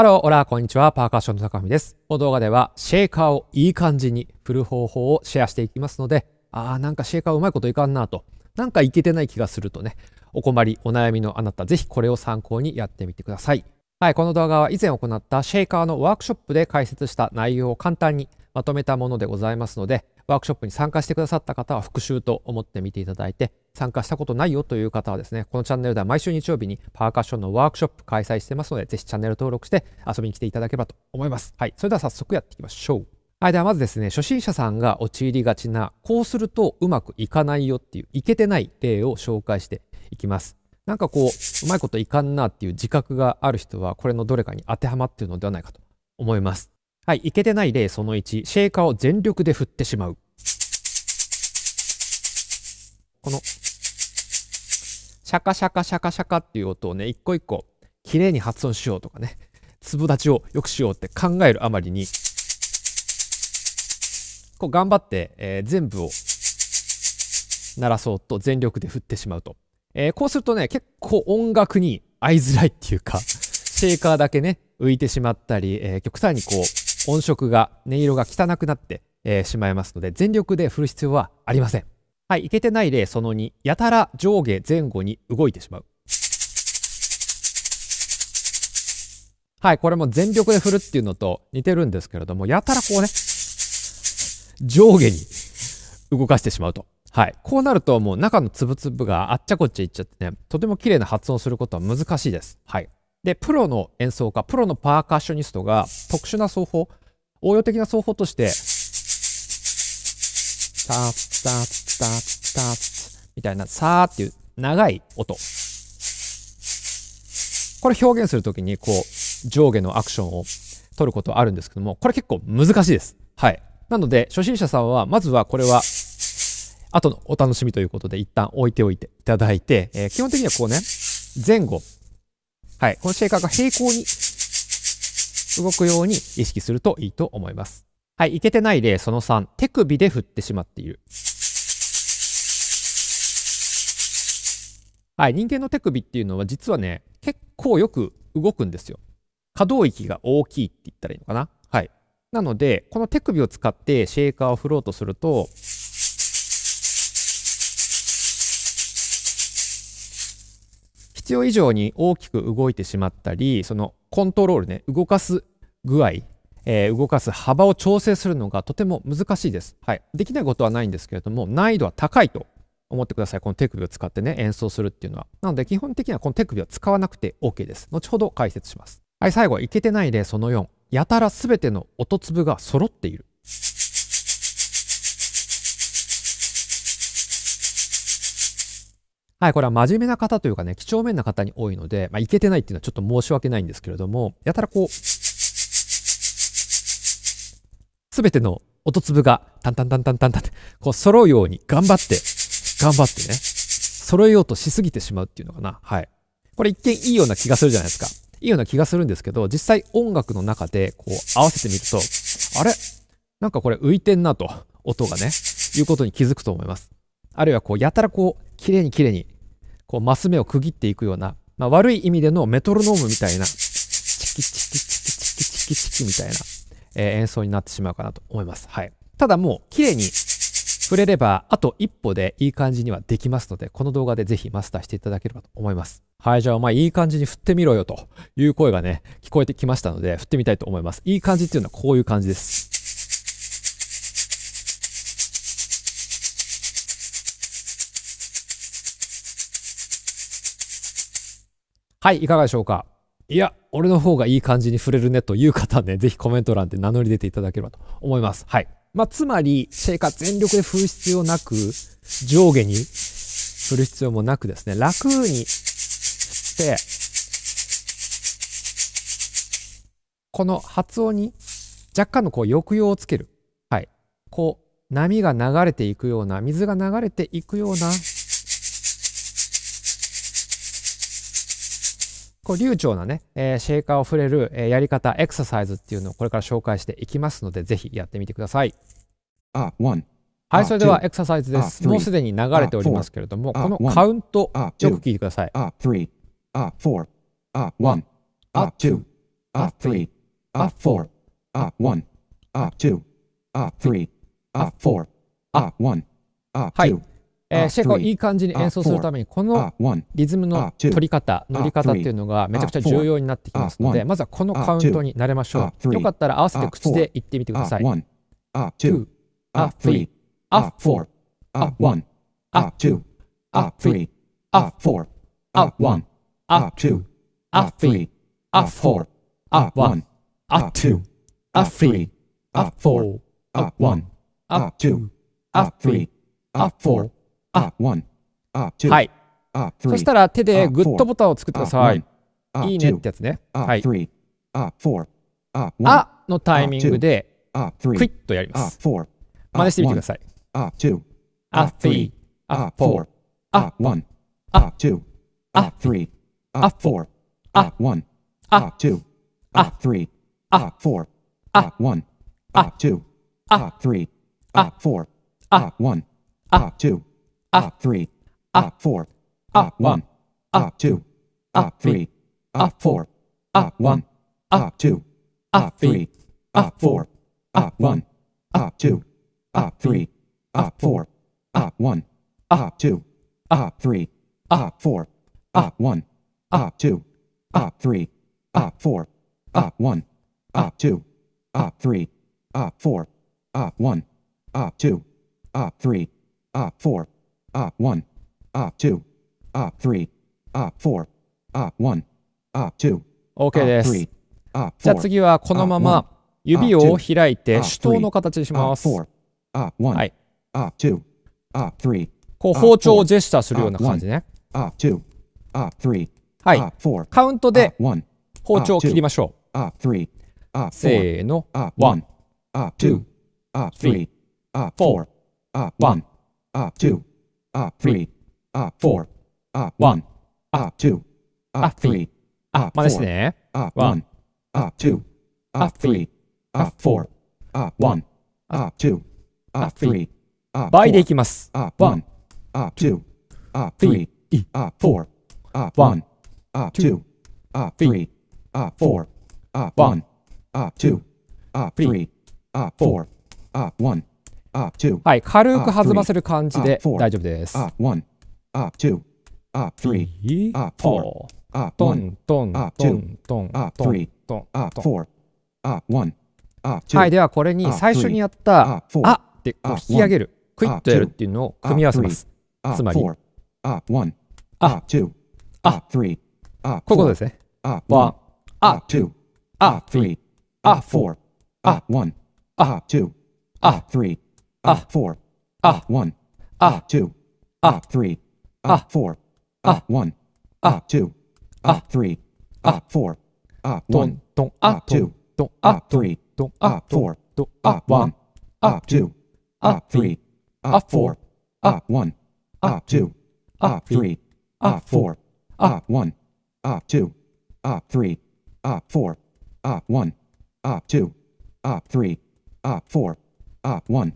ハロー、オラ、こんにちは。パーカッションの高見です。この動画では、シェイカーをいい感じに振る方法をシェアしていきますので、あー、なんかシェイカーうまいこといかんなと、なんかいけてない気がするとね、お困り、お悩みのあなた、ぜひこれを参考にやってみてください。はい、この動画は以前行ったシェイカーのワークショップで解説した内容を簡単にまとめたものでございますので、ワークショップに参加してくださった方は復習と思って見ていただいて参加したことないよという方はですねこのチャンネルでは毎週日曜日にパーカッションのワークショップ開催してますのでぜひチャンネル登録して遊びに来ていただければと思いますはいそれでは早速やっていきましょうはいではまずですね初心者さんが陥りがちなこうするとうまくいかないよっていういけてない例を紹介していきますなんかこううまいこといかんなっていう自覚がある人はこれのどれかに当てはまっているのではないかと思いますはい、いけてない例その1、シェーカーを全力で振ってしまう。この、シャカシャカシャカシャカっていう音をね、一個一個、綺麗に発音しようとかね、粒立ちを良くしようって考えるあまりに、こう頑張って、えー、全部を鳴らそうと全力で振ってしまうと。えー、こうするとね、結構音楽に合いづらいっていうか、シェーカーだけね、浮いてしまったり、えー、極端にこう、音色が、音色が汚くなって、えー、しまいますので、全力で振る必要はありません。はい、いけてない例その2、やたら上下前後に動いてしまう。はい、これも全力で振るっていうのと似てるんですけれども、やたらこうね、上下に動かしてしまうと。はい、こうなるともう中のつぶつぶがあっちゃこっちゃいっちゃってね、とても綺麗な発音することは難しいです。はい。で、プロの演奏家、プロのパーカッショニストが特殊な奏法、応用的な奏法としてタッタッタッタッみたいな、さーっていう長い音。これ表現するときに、こう、上下のアクションを取ることあるんですけども、これ結構難しいです。はい。なので、初心者さんは、まずはこれは、後のお楽しみということで、一旦置いておいていただいて、えー、基本的にはこうね、前後、はい、このシェーカーが平行に動くように意識するといいと思います。はい、いけてない例その3、手首で振ってしまっている。はい、人間の手首っていうのは実はね、結構よく動くんですよ。可動域が大きいって言ったらいいのかな。はい。なので、この手首を使ってシェーカーを振ろうとすると、必要以上に大きく動いてしまったり、そのコントロールね、動かす具合えー、動かす幅を調整するのがとても難しいです。はい、できないことはないんですけれども難易度は高いと思ってください。この手首を使ってね演奏するっていうのは。なので基本的にはこの手首を使わなくて OK です。後ほど解説します。はい、最後はいけてない例その4。やたら全ての音粒が揃っている。はい、これは真面目な方というかね、几帳面な方に多いので、まあ、いけてないっていうのはちょっと申し訳ないんですけれども、やたらこう、すべての音粒が、タンタンタンタンタンって、こう揃うように頑張って、頑張ってね、揃えようとしすぎてしまうっていうのかな。はい。これ一見いいような気がするじゃないですか。いいような気がするんですけど、実際音楽の中でこう合わせてみると、あれなんかこれ浮いてんなと、音がね、いうことに気づくと思います。あるいはこう、やたらこう、綺麗に綺麗に、こう、マス目を区切っていくような、まあ、悪い意味でのメトロノームみたいな、チキチキチキチキチキチキみたいな、えー、演奏になってしまうかなと思います。はい。ただもう、綺麗に触れれば、あと一歩でいい感じにはできますので、この動画でぜひマスターしていただければと思います。はい、じゃあお前いい感じに振ってみろよという声がね、聞こえてきましたので、振ってみたいと思います。いい感じっていうのはこういう感じです。はい、いかがでしょうかいや、俺の方がいい感じに触れるねという方はね、ぜひコメント欄で名乗り出ていただければと思います。はい。まあ、つまり、生活全力で振る必要なく、上下に振る必要もなくですね、楽に振って、この発音に若干のこう抑揚をつける。はい。こう、波が流れていくような、水が流れていくようなこう流暢なね、えー、シェイカーを触れる、えー、やり方、エクササイズっていうのをこれから紹介していきますので、ぜひやってみてください。あ、1。はい、それではエクササイズです。もうすでに流れておりますけれども、このカウント、よく聞いてください。あ、3、あ、4、あ、1、あ、2、あ、3、あ、4、あ、1、あ、2、あ、3、あ、4、あ、1、あ、はい。えー、シェイクをいい感じに演奏するためにこのリズムの取り方乗り方っていうのがめちゃくちゃ重要になってきますのでまずはこのカウントに慣れましょうよかったら合わせて口で言ってみてください 1, 2, 3, 4, 1, 2, 3, 4, 1, 2, 3, 4, 1, 2, 3, 4, 1, 2, 3, 4, あ、はい。そしたら手でグッドボタンを作ってください。いいねってやつね。はい。あのタイミングで、クイッとやります。真似してみてください。あ、3、あ、4、あ、5、あ、1、あ、2、あ、3、あ、4、あ、1、あ、2、あ、3、あ、4、あ、1、あ、2、あ、3、あ、4、あ、1、あ、2、op three, op four, op one, op two, op three, op four, op one, op two, op three, op four, op one, op two, op three, op four, op one, op two, op three, op four, op one, op two, op three, op four, op one, op two, op three, op four, op one, op two, op three, op four. ah one, ah two, ah three, ah four, ah one, ah two. OK です。じゃあ次はこのまま指を開いて手刀の形にします。はい。こう包丁をジェスチャーするような感じね。はい。カウントで包丁を切りましょう。せーの。1、2、3、4、1、2、up three, up four, up one, up two, up three, up four, up one, up two, up three, up four, up one, up two, up three, up 倍でいきます。up one, up two, up three, up four, up one, up two, up three, up four, up one, up two, up three, up four, up one. はい、軽く弾ませる感じで大丈夫です。トントントントントントン。はい、ではこれに最初にやった「あ」って引き上げる、クイッとやるっていうのを組み合わせます。つまり、あ、あ、あ、こういうことですね。あ、ワあ、ツー、あ、スリー、あ、フォー、あ、ワン、あ、あ、ah, four, ah, one, ah, two, ah, three, ah, four, ah, one, ah, two, ah, three, ah, four, ah, one, ah, two, ah, three, ah, four, ah, one, ah, two, ah, three, ah, four, ah, one, ah, two, ah, three, ah, four, ah, one, ah, two, ah, three, ah, four, ah, one, ah, two, ah, three, ah, four, ah, one.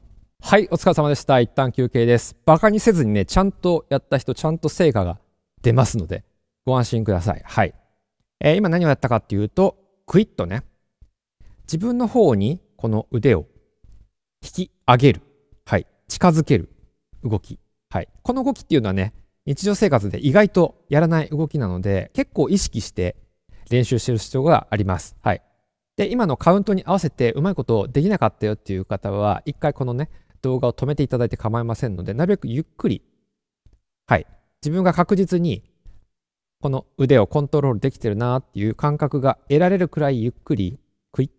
はい、お疲れ様でした。一旦休憩です。バカにせずにね、ちゃんとやった人、ちゃんと成果が出ますので、ご安心ください。はい。えー、今何をやったかっていうと、クイッとね、自分の方にこの腕を引き上げる。はい。近づける動き。はい。この動きっていうのはね、日常生活で意外とやらない動きなので、結構意識して練習してる必要があります。はい。で、今のカウントに合わせてうまいことできなかったよっていう方は、一回このね、動画を止めていただいて構いませんので、なるべくゆっくり、はい、自分が確実にこの腕をコントロールできてるなっていう感覚が得られるくらいゆっくり、クイッ、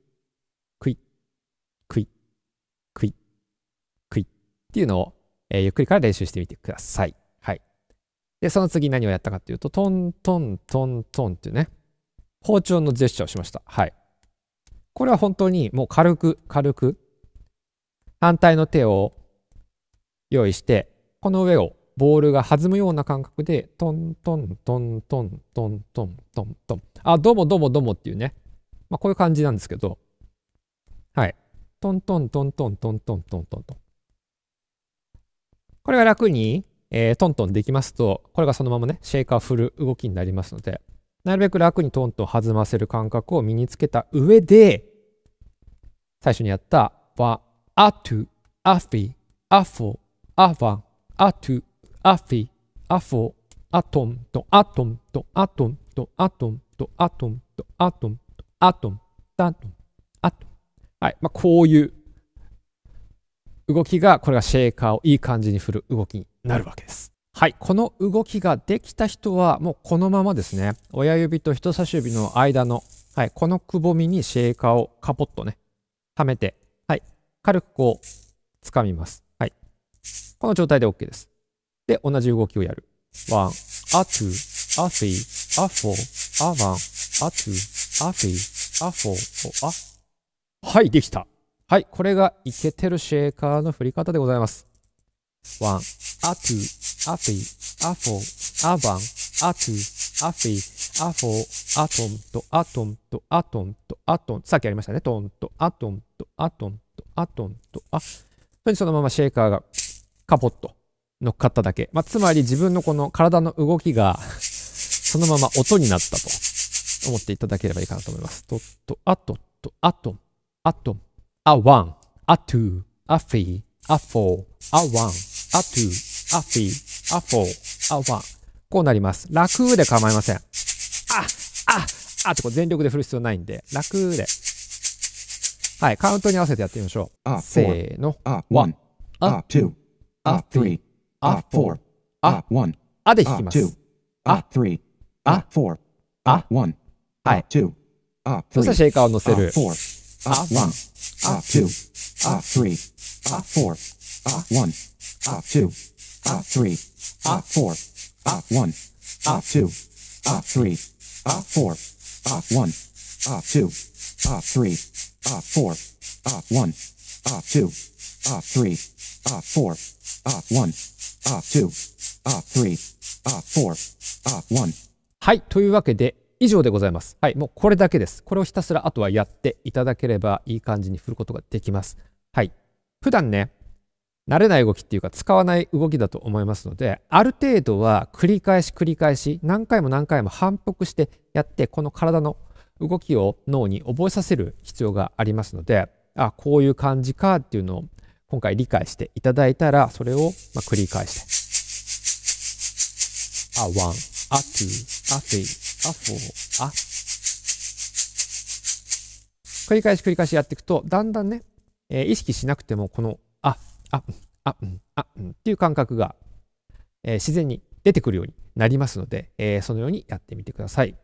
クイッ、クイッ、クイッ、クイッっていうのを、えー、ゆっくりから練習してみてください。はい。で、その次何をやったかっていうと、トントントントンっていうね、包丁のジェスチャーをしました。はい。これは本当にもう軽く軽く反対の手を用意してこの上をボールが弾むような感覚でトントントントントントントントンあどうもどうもどうもっていうね、まあ、こういう感じなんですけどはいトントントントントントントントントンこれが楽に、えー、トントンできますとこれがそのままねシェイカー振る動きになりますのでなるべく楽にトントン弾ませる感覚を身につけた上で最初にやったバアトゥ、アフィ、アフォ、アファン、アトゥ、アフィ、アフォ、アトムとアトムとアトムとアトムとアトムとアトムとアトムとアトムアトム。はい。まあ、こういう動きが、これがシェーカーをいい感じに振る動きになるわけです。はい。この動きができた人は、もうこのままですね、親指と人差し指の間の、はい、このくぼみにシェーカーをカポッとね、はめて軽くこう、掴みます。はい。この状態で OK です。で、同じ動きをやる。ワン、アツ、アスアフォ、アワン、アツ、アスイ、アフォ、ア。はい、できた。はい、これがイケてるシェーカーの振り方でございます。ワン、アツ、アスアフォ、アワン、アツ、アスイ、アフォ、アトンとアトンとアトンとアトン。さっきやりましたね。トンとアトンとアトンアトンと、あ、そのままシェーカーがカポッと乗っかっただけ。まあ、つまり自分のこの体の動きがそのまま音になったと思っていただければいいかなと思います。と、と、あと、と、あと、あと、アワン、あトゥ、あフィー、あフォー、あワン、あトゥ、あフィー、あフォー、あワン。こうなります。楽で構いません。あ、あ、あってこう全力で振る必要ないんで、楽で。はい、カウントに合わせてやってみましょう。せーの。1、あ、2、あ、3、あ、4、あ、1。あで弾きます。あ、3、あ、4、あ、1、はい。2、あ、そしてシェイカーを乗せる。あ、1、あ、2、あ、3、あ、4、あ、1、あ、2、あ、3、あ、4、あ、1、あ、2、あ、3、あ、4、あ、1、あ、2、あ、3、ah, four, ah, one, ah, two, ah, three, ah, four, ah, one, ah, two, ah, three, ah, four, ah, one. はい、というわけで、以上でございます。はい、もうこれだけです。これをひたすらあとはやっていただければいい感じに振ることができます。はい。普段ね、慣れない動きっていうか使わない動きだと思いますので、ある程度は繰り返し繰り返し何回も何回も反復してやって、この体の動きを脳に覚えさせる必要がありますのであこういう感じかっていうのを今回理解していただいたらそれをま繰り返してあ1あ2あ3あ4あ繰り返し繰り返しやっていくとだんだんね、えー、意識しなくてもこのあああんあうんっていう感覚が、えー、自然に出てくるようになりますので、えー、そのようにやってみてください。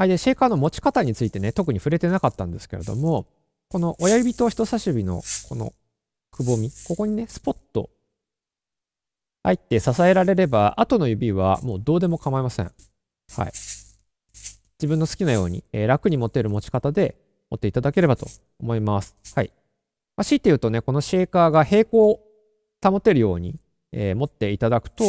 はい、で、シェイカーの持ち方についてね、特に触れてなかったんですけれども、この親指と人差し指のこのくぼみ、ここにね、スポッと入って支えられれば、後の指はもうどうでも構いません。はい。自分の好きなように、えー、楽に持てる持ち方で持っていただければと思います。はい。まあ、強いて言うとね、このシェーカーが平行保てるように、えー、持っていただくと、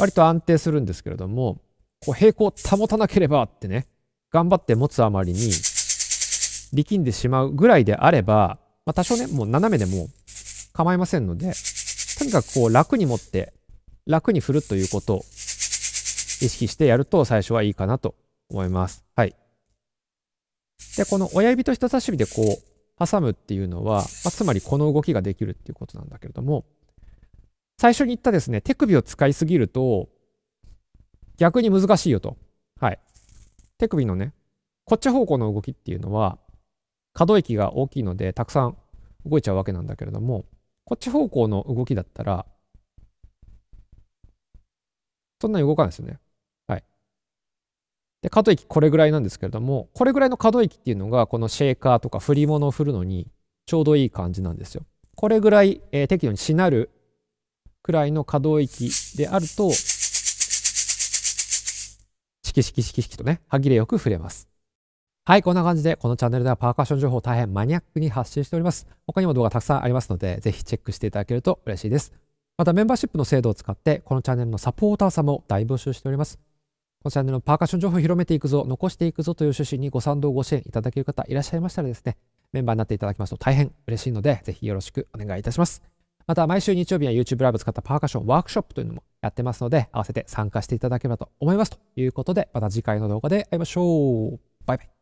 割と安定するんですけれども、こう平行保たなければってね、頑張って持つあまりに、力んでしまうぐらいであれば、まあ、多少ね、もう斜めでも構いませんので、とにかくこう楽に持って、楽に振るということを意識してやると最初はいいかなと思います。はい。で、この親指と人差し指でこう挟むっていうのは、まあ、つまりこの動きができるっていうことなんだけれども、最初に言ったですね、手首を使いすぎると、逆に難しいよと。はい。手首のね、こっち方向の動きっていうのは、可動域が大きいので、たくさん動いちゃうわけなんだけれども、こっち方向の動きだったら、そんなに動かないですよね。はい。で、可動域これぐらいなんですけれども、これぐらいの可動域っていうのが、このシェーカーとか振り物を振るのにちょうどいい感じなんですよ。これぐらい、えー、適度にしなるくらいの可動域であると、しきしきしきしきとね、歯切れよく触れます。はい、こんな感じで、このチャンネルではパーカッション情報を大変マニアックに発信しております。他にも動画たくさんありますので、ぜひチェックしていただけると嬉しいです。またメンバーシップの制度を使って、このチャンネルのサポーターさんも大募集しております。このチャンネルのパーカッション情報を広めていくぞ、残していくぞという趣旨にご賛同、ご支援いただける方いらっしゃいましたらですね、メンバーになっていただきますと大変嬉しいので、ぜひよろしくお願いいたします。また毎週日曜日には YouTube ライブ使ったパーカッションワークショップというのもやってますので、合わせて参加していただければと思います。ということで、また次回の動画で会いましょう。バイバイ。